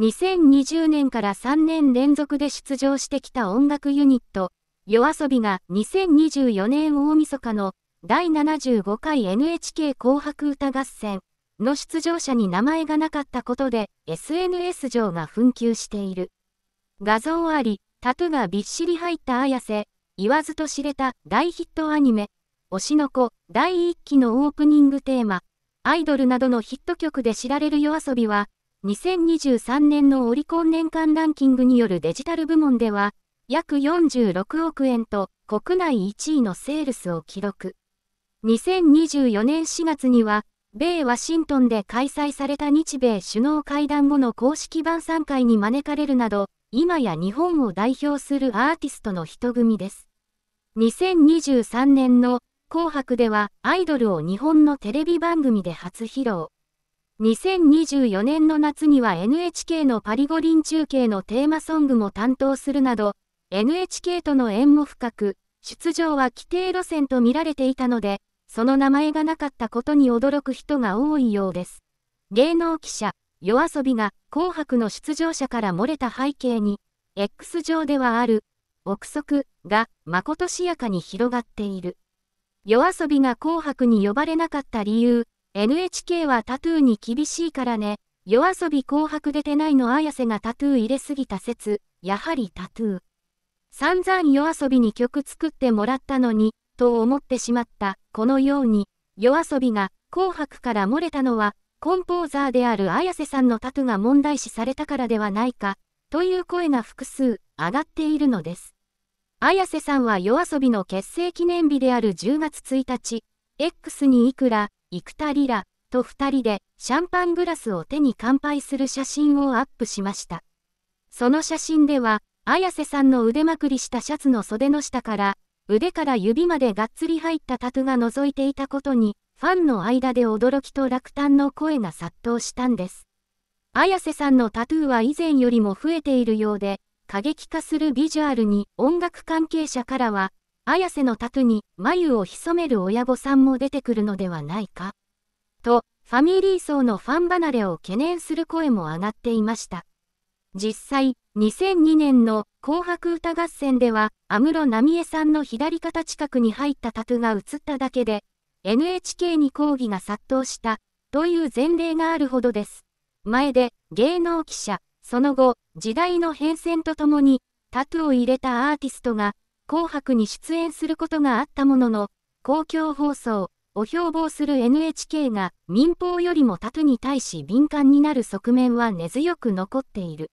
2020年から3年連続で出場してきた音楽ユニット、夜遊びが2024年大晦日の第75回 NHK 紅白歌合戦の出場者に名前がなかったことで SNS 上が紛糾している。画像あり、タトゥがびっしり入った綾瀬、言わずと知れた大ヒットアニメ、推しの子第1期のオープニングテーマ、アイドルなどのヒット曲で知られる夜遊びは、2023年のオリコン年間ランキングによるデジタル部門では、約46億円と国内1位のセールスを記録。2024年4月には、米ワシントンで開催された日米首脳会談後の公式晩餐会に招かれるなど、今や日本を代表するアーティストの人組です。2023年の紅白ではアイドルを日本のテレビ番組で初披露。2024年の夏には NHK のパリ五輪中継のテーマソングも担当するなど、NHK との縁も深く、出場は規定路線と見られていたので、その名前がなかったことに驚く人が多いようです。芸能記者、夜遊びが紅白の出場者から漏れた背景に、X 上ではある、憶測がまことしやかに広がっている。夜遊びが紅白に呼ばれなかった理由、NHK はタトゥーに厳しいからね。夜遊び紅白出てないの綾瀬がタトゥー入れすぎた説、やはりタトゥー。散々夜遊びに曲作ってもらったのに、と思ってしまった。このように、夜遊びが紅白から漏れたのは、コンポーザーである綾瀬さんのタトゥーが問題視されたからではないか、という声が複数上がっているのです。綾瀬さんは夜遊びの結成記念日である10月1日、X にいくら、いくたりら、と2人でシャンパングラスを手に乾杯する写真をアップしました。その写真では、綾瀬さんの腕まくりしたシャツの袖の下から、腕から指までがっつり入ったタトゥが覗いていたことに、ファンの間で驚きと落胆の声が殺到したんです。綾瀬さんのタトゥーは以前よりも増えているようで、過激化するビジュアルに音楽関係者からは、綾瀬のタトゥに眉を潜める親御さんも出てくるのではないか。と、ファミリー層のファン離れを懸念する声も上がっていました。実際、2002年の紅白歌合戦では、安室奈美恵さんの左肩近くに入ったタトゥが映っただけで、NHK に抗議が殺到したという前例があるほどです。前で芸能記者、その後、時代の変遷とともに、タトゥを入れたアーティストが紅白に出演することがあったものの、公共放送を標榜する NHK が民放よりもタトゥに対し敏感になる側面は根強く残っている。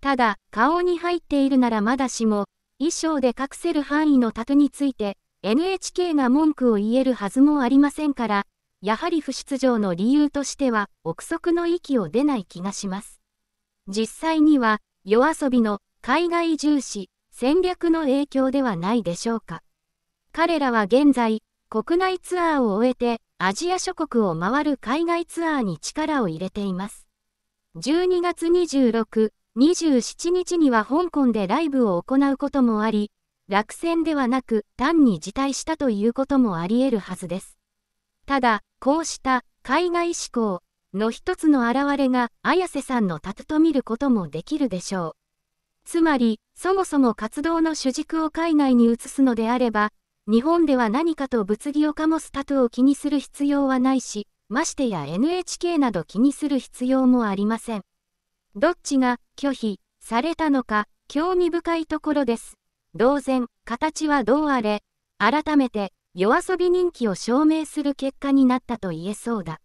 ただ、顔に入っているならまだしも、衣装で隠せる範囲のタトゥについて、NHK が文句を言えるはずもありませんから、やはり不出場の理由としては、憶測の域を出ない気がします。実際には、夜遊びの海外重視、戦略の影響ではないでしょうか。彼らは現在、国内ツアーを終えて、アジア諸国を回る海外ツアーに力を入れています。12月26、27日には香港でライブを行うこともあり、落選ではなく単に辞退したということもあり得るはずです。ただ、こうした海外志向の一つの表れが綾瀬さんのたと見ることもできるでしょう。つまり、そもそも活動の主軸を海外に移すのであれば、日本では何かと物議を醸すタトゥを気にする必要はないし、ましてや NHK など気にする必要もありません。どっちが拒否されたのか、興味深いところです。当然、形はどうあれ、改めて、夜遊び人気を証明する結果になったと言えそうだ。